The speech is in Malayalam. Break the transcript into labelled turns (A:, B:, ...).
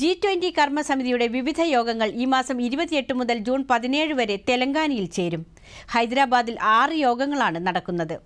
A: ജി ട്വന്റി കർമ്മസമിതിയുടെ വിവിധ യോഗങ്ങൾ ഈ മാസം ഇരുപത്തിയെട്ട് മുതൽ ജൂൺ പതിനേഴ് വരെ തെലങ്കാനയിൽ ചേരും ഹൈദരാബാദിൽ ആറ് യോഗങ്ങളാണ് നടക്കുന്നത്